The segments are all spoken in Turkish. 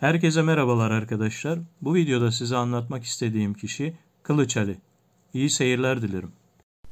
Herkese merhabalar arkadaşlar. Bu videoda size anlatmak istediğim kişi Kılıç Ali. İyi seyirler dilerim.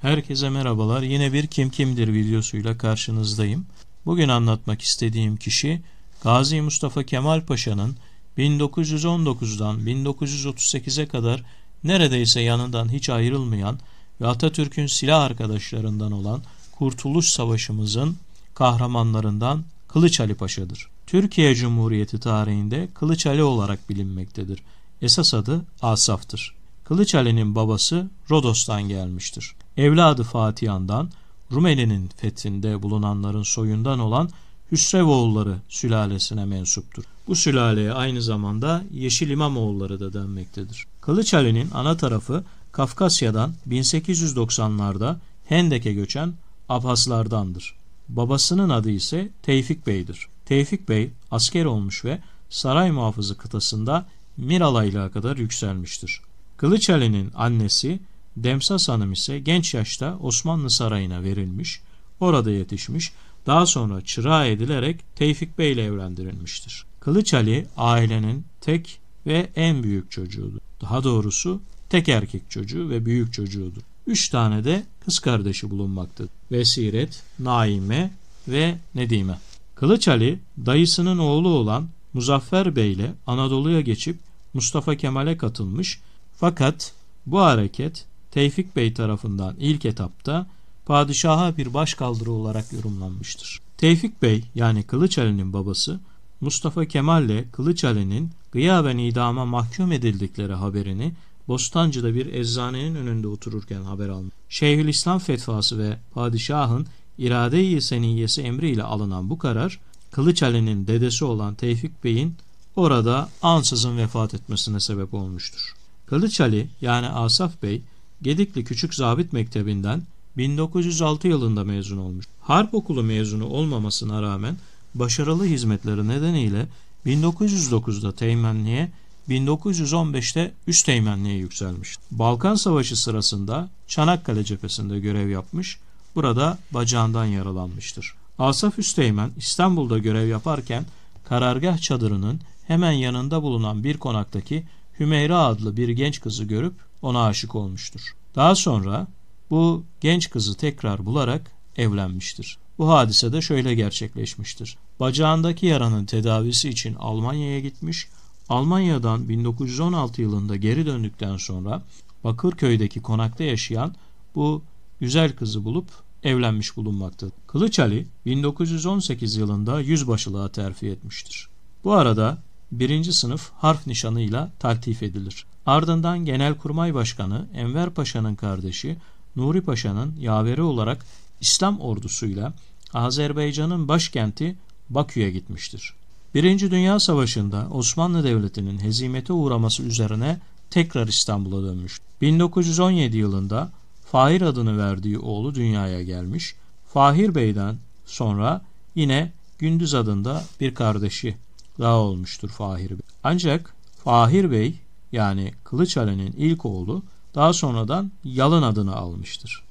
Herkese merhabalar. Yine bir Kim Kimdir videosuyla karşınızdayım. Bugün anlatmak istediğim kişi Gazi Mustafa Kemal Paşa'nın 1919'dan 1938'e kadar neredeyse yanından hiç ayrılmayan ve Atatürk'ün silah arkadaşlarından olan Kurtuluş Savaşımızın kahramanlarından Kılıç Ali Paşa'dır. Türkiye Cumhuriyeti tarihinde Kılıç Ali olarak bilinmektedir. Esas adı Asaf'tır. Kılıç Ali'nin babası Rodos'tan gelmiştir. Evladı Fatihan'dan Rumeli'nin fethinde bulunanların soyundan olan Hüsrevoğulları sülalesine mensuptur. Bu sülaleye aynı zamanda Yeşil İmamoğulları da denmektedir. Kılıç Ali'nin ana tarafı Kafkasya'dan 1890'larda Hendek'e göçen Abhaslardandır. Babasının adı ise Tevfik Bey'dir. Tevfik Bey asker olmuş ve saray muhafızı kıtasında Miralayla kadar yükselmiştir. Kılıç Ali'nin annesi Demsas Hanım ise genç yaşta Osmanlı Sarayı'na verilmiş, orada yetişmiş, daha sonra çırağa edilerek Tevfik Bey ile evlendirilmiştir. Kılıç Ali ailenin tek ve en büyük çocuğudur. Daha doğrusu tek erkek çocuğu ve büyük çocuğudur. Üç tane de kız kardeşi bulunmaktadır. Vesiret, Naime ve Nedime. Kılıç Ali dayısının oğlu olan Muzaffer Bey ile Anadolu'ya geçip Mustafa Kemal'e katılmış fakat bu hareket Tevfik Bey tarafından ilk etapta padişaha bir başkaldırı olarak yorumlanmıştır. Tevfik Bey yani Kılıç Ali'nin babası Mustafa Kemal ile Kılıç Ali'nin gıyaben idama mahkum edildikleri haberini Bostancı'da bir eczanenin önünde otururken haber almış. Şeyhülislam fetvası ve padişahın irade-i seniyyesi emriyle alınan bu karar Kılıç Ali'nin dedesi olan Tevfik Bey'in orada ansızın vefat etmesine sebep olmuştur. Kılıç Ali yani Asaf Bey Gedikli Küçük Zabit Mektebi'nden 1906 yılında mezun olmuş. Harp okulu mezunu olmamasına rağmen başarılı hizmetleri nedeniyle 1909'da teğmenliğe 1915'te üst teğmenliğe yükselmiş. Balkan Savaşı sırasında Çanakkale cephesinde görev yapmış burada bacağından yaralanmıştır. Asaf Üsteğmen İstanbul'da görev yaparken karargah çadırının hemen yanında bulunan bir konaktaki Hümeyra adlı bir genç kızı görüp ona aşık olmuştur. Daha sonra bu genç kızı tekrar bularak evlenmiştir. Bu hadise de şöyle gerçekleşmiştir. Bacağındaki yaranın tedavisi için Almanya'ya gitmiş, Almanya'dan 1916 yılında geri döndükten sonra Bakırköy'deki konakta yaşayan bu güzel kızı bulup evlenmiş bulunmaktadır. Kılıç Ali 1918 yılında yüzbaşılığa terfi etmiştir. Bu arada birinci sınıf harf nişanıyla taltif edilir. Ardından Genelkurmay Başkanı Enver Paşa'nın kardeşi Nuri Paşa'nın yaveri olarak İslam ordusuyla Azerbaycan'ın başkenti Bakü'ye gitmiştir. Birinci Dünya Savaşı'nda Osmanlı Devleti'nin hezimete uğraması üzerine tekrar İstanbul'a dönmüş. 1917 yılında Fahir adını verdiği oğlu dünyaya gelmiş. Fahir Bey'den sonra yine Gündüz adında bir kardeşi daha olmuştur Fahir Bey. Ancak Fahir Bey yani Kılıçhalen'in ilk oğlu daha sonradan Yalın adını almıştır.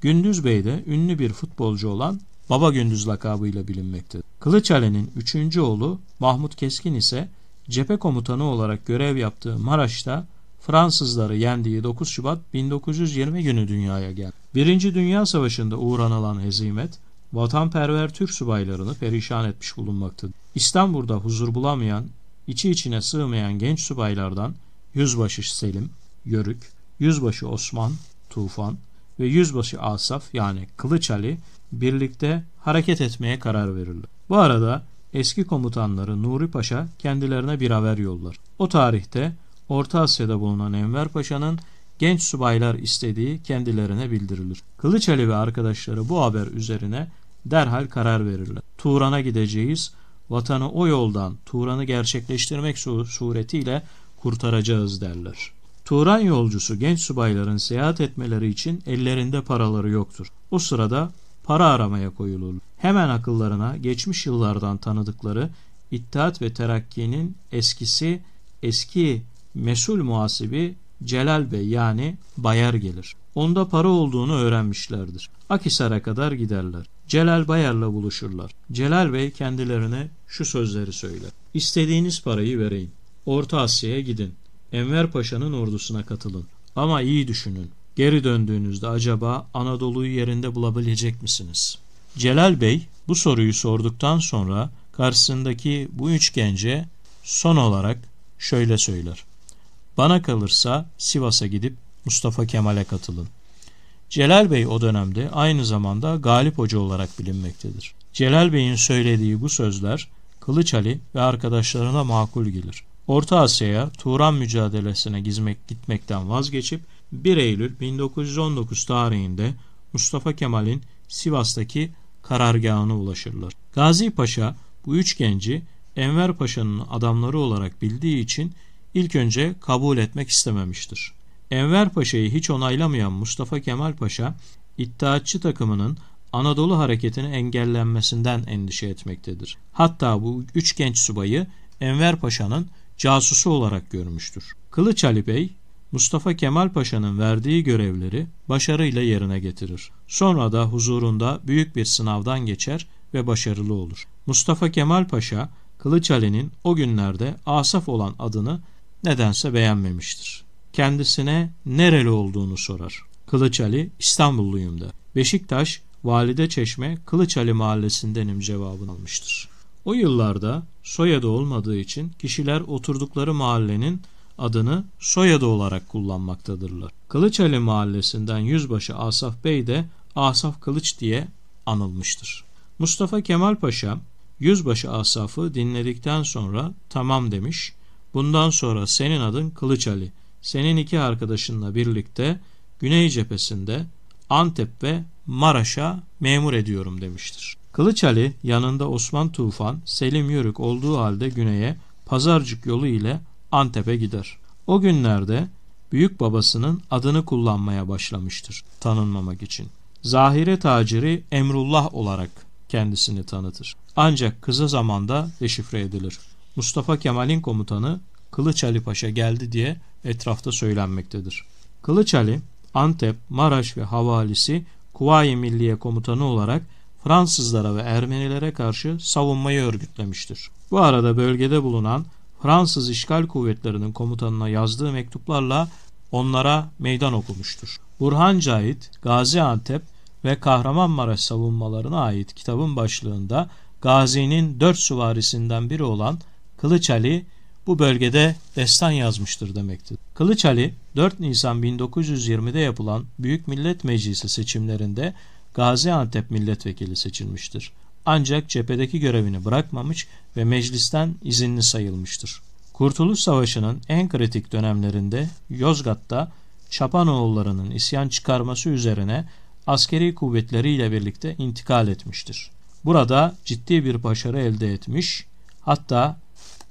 Gündüz Bey de ünlü bir futbolcu olan Baba Gündüz lakabıyla bilinmektedir. Kılıçhalen'in üçüncü oğlu Mahmut Keskin ise cephe komutanı olarak görev yaptığı Maraş'ta Fransızları yendiği 9 Şubat 1920 günü dünyaya geldi. Birinci Dünya Savaşı'nda uğranılan hezimet, vatanperver Türk subaylarını perişan etmiş bulunmaktadır. İstanbul'da huzur bulamayan, içi içine sığmayan genç subaylardan Yüzbaşı Selim, Yörük, Yüzbaşı Osman, Tufan ve Yüzbaşı Asaf yani Kılıç Ali birlikte hareket etmeye karar verildi. Bu arada eski komutanları Nuri Paşa kendilerine bir haber yollar. O tarihte Orta Asya'da bulunan Enver Paşa'nın genç subaylar istediği kendilerine bildirilir. Kılıç Ali ve arkadaşları bu haber üzerine derhal karar verirler. Turan'a gideceğiz, vatanı o yoldan Turan'ı gerçekleştirmek suretiyle kurtaracağız derler. Turan yolcusu genç subayların seyahat etmeleri için ellerinde paraları yoktur. O sırada para aramaya koyulur. Hemen akıllarına geçmiş yıllardan tanıdıkları İttihat ve Terakki'nin eskisi eski mesul muhasibi Celal Bey yani Bayar gelir. Onda para olduğunu öğrenmişlerdir. Akisar'a kadar giderler. Celal Bayar'la buluşurlar. Celal Bey kendilerine şu sözleri söyler. İstediğiniz parayı vereyim. Orta Asya'ya gidin. Enver Paşa'nın ordusuna katılın. Ama iyi düşünün. Geri döndüğünüzde acaba Anadolu'yu yerinde bulabilecek misiniz? Celal Bey bu soruyu sorduktan sonra karşısındaki bu üç gence son olarak şöyle söyler. Bana kalırsa Sivas'a gidip Mustafa Kemal'e katılın. Celal Bey o dönemde aynı zamanda Galip Hoca olarak bilinmektedir. Celal Bey'in söylediği bu sözler Kılıç Ali ve arkadaşlarına makul gelir. Orta Asya'ya Turan mücadelesine gizmek, gitmekten vazgeçip 1 Eylül 1919 tarihinde Mustafa Kemal'in Sivas'taki karargahına ulaşırlar. Gazi Paşa bu üç genci Enver Paşa'nın adamları olarak bildiği için ilk önce kabul etmek istememiştir. Enver Paşa'yı hiç onaylamayan Mustafa Kemal Paşa, İttihatçı takımının Anadolu hareketinin engellenmesinden endişe etmektedir. Hatta bu üç genç subayı Enver Paşa'nın casusu olarak görmüştür. Kılıç Ali Bey, Mustafa Kemal Paşa'nın verdiği görevleri başarıyla yerine getirir. Sonra da huzurunda büyük bir sınavdan geçer ve başarılı olur. Mustafa Kemal Paşa, Kılıç Ali'nin o günlerde Asaf olan adını Nedense beğenmemiştir. Kendisine nereli olduğunu sorar. Kılıç Ali İstanbulluyum da. Beşiktaş Valide Çeşme Kılıç Ali mahallesindenim cevabını almıştır. O yıllarda soyadı olmadığı için kişiler oturdukları mahallenin adını soyadı olarak kullanmaktadırlar. Kılıçeli mahallesinden yüzbaşı Asaf Bey de Asaf Kılıç diye anılmıştır. Mustafa Kemal Paşa yüzbaşı Asaf'ı dinledikten sonra tamam demiş Bundan sonra senin adın Kılıç Ali. Senin iki arkadaşınla birlikte Güney cephesinde Antep ve Maraş'a memur ediyorum demiştir. Kılıç Ali yanında Osman Tufan, Selim Yörük olduğu halde güneye Pazarcık yolu ile Antep'e gider. O günlerde büyük babasının adını kullanmaya başlamıştır tanınmamak için. Zahire taciri Emrullah olarak kendisini tanıtır. Ancak kısa zamanda deşifre edilir. Mustafa Kemal'in komutanı Kılıç Ali Paşa geldi diye etrafta söylenmektedir. Kılıç Ali, Antep, Maraş ve havalisi Kuvayi Milliye komutanı olarak Fransızlara ve Ermenilere karşı savunmayı örgütlemiştir. Bu arada bölgede bulunan Fransız işgal kuvvetlerinin komutanına yazdığı mektuplarla onlara meydan okumuştur. Burhan Cahit, Gaziantep ve Kahramanmaraş savunmalarına ait kitabın başlığında Gazi'nin dört süvarisinden biri olan Kılıç Ali bu bölgede destan yazmıştır demektir. Kılıç Ali 4 Nisan 1920'de yapılan Büyük Millet Meclisi seçimlerinde Gaziantep milletvekili seçilmiştir. Ancak cephedeki görevini bırakmamış ve meclisten izinli sayılmıştır. Kurtuluş Savaşı'nın en kritik dönemlerinde Yozgat'ta Çapanoğullarının isyan çıkarması üzerine askeri kuvvetleriyle birlikte intikal etmiştir. Burada ciddi bir başarı elde etmiş, hatta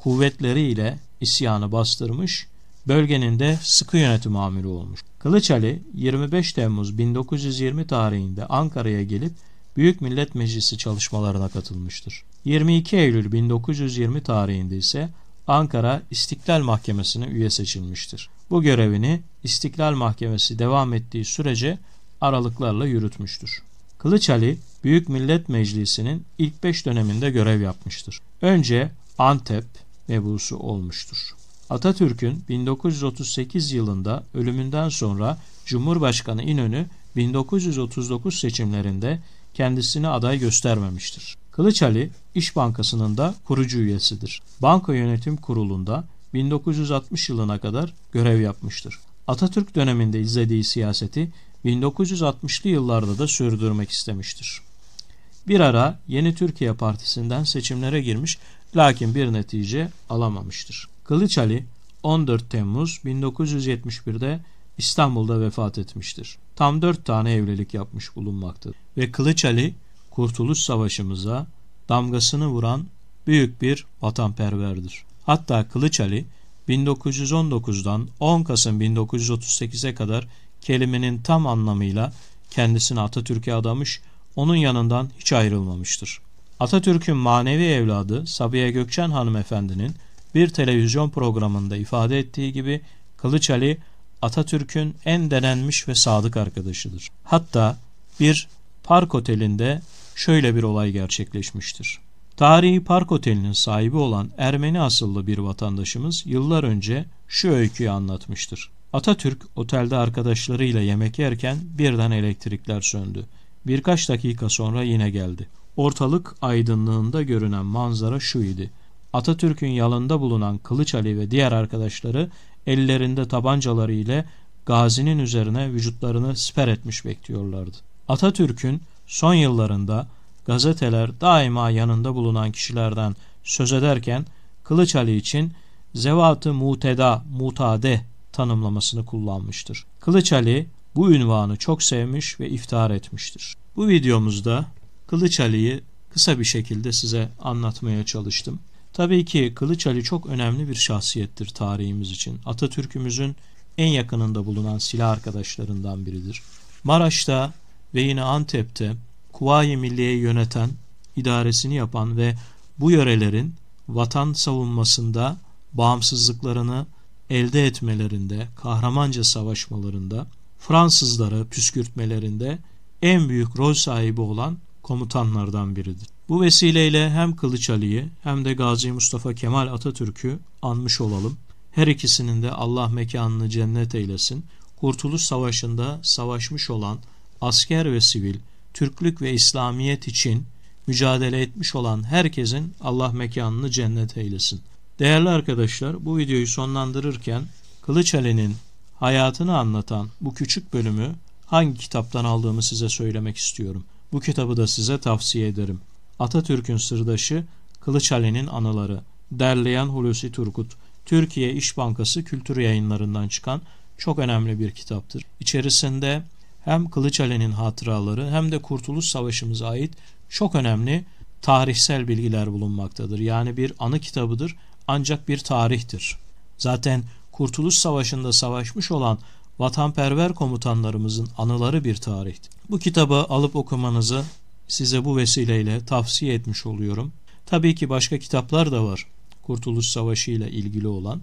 kuvvetleriyle isyanı bastırmış, bölgenin de sıkı yönetim amiri olmuş. Kılıç Ali 25 Temmuz 1920 tarihinde Ankara'ya gelip Büyük Millet Meclisi çalışmalarına katılmıştır. 22 Eylül 1920 tarihinde ise Ankara İstiklal Mahkemesi'ne üye seçilmiştir. Bu görevini İstiklal Mahkemesi devam ettiği sürece aralıklarla yürütmüştür. Kılıç Ali Büyük Millet Meclisi'nin ilk 5 döneminde görev yapmıştır. Önce Antep, mebusu olmuştur. Atatürk'ün 1938 yılında ölümünden sonra Cumhurbaşkanı İnönü 1939 seçimlerinde kendisini aday göstermemiştir. Kılıç Ali İş Bankası'nın da kurucu üyesidir. Banka Yönetim Kurulu'nda 1960 yılına kadar görev yapmıştır. Atatürk döneminde izlediği siyaseti 1960'lı yıllarda da sürdürmek istemiştir. Bir ara Yeni Türkiye Partisi'nden seçimlere girmiş lakin bir netice alamamıştır. Kılıç Ali 14 Temmuz 1971'de İstanbul'da vefat etmiştir. Tam 4 tane evlilik yapmış bulunmaktadır. Ve Kılıç Ali Kurtuluş Savaşımıza damgasını vuran büyük bir vatanperverdir. Hatta Kılıç Ali 1919'dan 10 Kasım 1938'e kadar kelimenin tam anlamıyla kendisini Atatürk'e adamış, onun yanından hiç ayrılmamıştır. Atatürk'ün manevi evladı Sabiha Gökçen hanımefendinin bir televizyon programında ifade ettiği gibi Kılıç Ali Atatürk'ün en denenmiş ve sadık arkadaşıdır. Hatta bir park otelinde şöyle bir olay gerçekleşmiştir. Tarihi park otelinin sahibi olan Ermeni asıllı bir vatandaşımız yıllar önce şu öyküyü anlatmıştır. Atatürk otelde arkadaşlarıyla yemek yerken birden elektrikler söndü. Birkaç dakika sonra yine geldi. Ortalık aydınlığında görünen manzara şu idi. Atatürk'ün yanında bulunan Kılıç Ali ve diğer arkadaşları ellerinde tabancaları ile gazinin üzerine vücutlarını siper etmiş bekliyorlardı. Atatürk'ün son yıllarında gazeteler daima yanında bulunan kişilerden söz ederken Kılıç Ali için zevatı muteda, mutade tanımlamasını kullanmıştır. Kılıç Ali bu ünvanı çok sevmiş ve iftihar etmiştir. Bu videomuzda Kılıç Ali'yi kısa bir şekilde size anlatmaya çalıştım. Tabii ki Kılıç Ali çok önemli bir şahsiyettir tarihimiz için. Atatürk'ümüzün en yakınında bulunan silah arkadaşlarından biridir. Maraş'ta ve yine Antep'te Kuvayi Milliye'yi yöneten, idaresini yapan ve bu yörelerin vatan savunmasında bağımsızlıklarını elde etmelerinde, kahramanca savaşmalarında, Fransızları püskürtmelerinde en büyük rol sahibi olan komutanlardan biridir. Bu vesileyle hem Kılıç Ali'yi hem de Gazi Mustafa Kemal Atatürk'ü anmış olalım. Her ikisinin de Allah mekanını cennet eylesin. Kurtuluş Savaşı'nda savaşmış olan asker ve sivil, Türklük ve İslamiyet için mücadele etmiş olan herkesin Allah mekanını cennet eylesin. Değerli arkadaşlar bu videoyu sonlandırırken Kılıç Ali'nin hayatını anlatan bu küçük bölümü hangi kitaptan aldığımı size söylemek istiyorum. Bu kitabı da size tavsiye ederim. Atatürk'ün sırdaşı Kılıçhalen'in Anıları Derleyen Hulusi Turgut Türkiye İş Bankası Kültür Yayınlarından çıkan çok önemli bir kitaptır. İçerisinde hem Kılıçhalen'in hatıraları hem de Kurtuluş Savaşı'mıza ait çok önemli tarihsel bilgiler bulunmaktadır. Yani bir anı kitabıdır ancak bir tarihtir. Zaten Kurtuluş Savaşı'nda savaşmış olan vatanperver komutanlarımızın anıları bir tarihtir. Bu kitabı alıp okumanızı size bu vesileyle tavsiye etmiş oluyorum. Tabii ki başka kitaplar da var Kurtuluş Savaşı ile ilgili olan.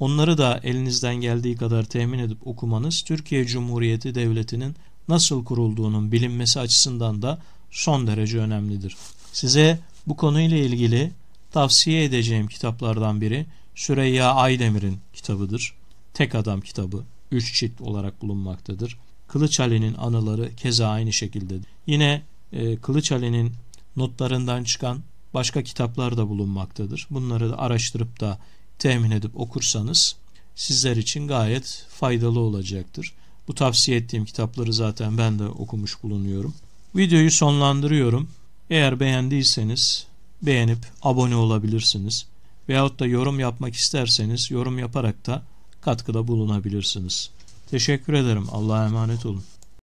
Onları da elinizden geldiği kadar temin edip okumanız Türkiye Cumhuriyeti Devleti'nin nasıl kurulduğunun bilinmesi açısından da son derece önemlidir. Size bu konuyla ilgili tavsiye edeceğim kitaplardan biri Süreyya Aydemir'in kitabıdır. Tek Adam kitabı 3 çift olarak bulunmaktadır. Kılıç Ali'nin anıları keza aynı şekilde. Yine e, Kılıç Ali'nin notlarından çıkan başka kitaplar da bulunmaktadır. Bunları da araştırıp da temin edip okursanız sizler için gayet faydalı olacaktır. Bu tavsiye ettiğim kitapları zaten ben de okumuş bulunuyorum. Videoyu sonlandırıyorum. Eğer beğendiyseniz beğenip abone olabilirsiniz. Veyahut da yorum yapmak isterseniz yorum yaparak da katkıda bulunabilirsiniz. Teşekkür ederim. Allah'a emanet olun.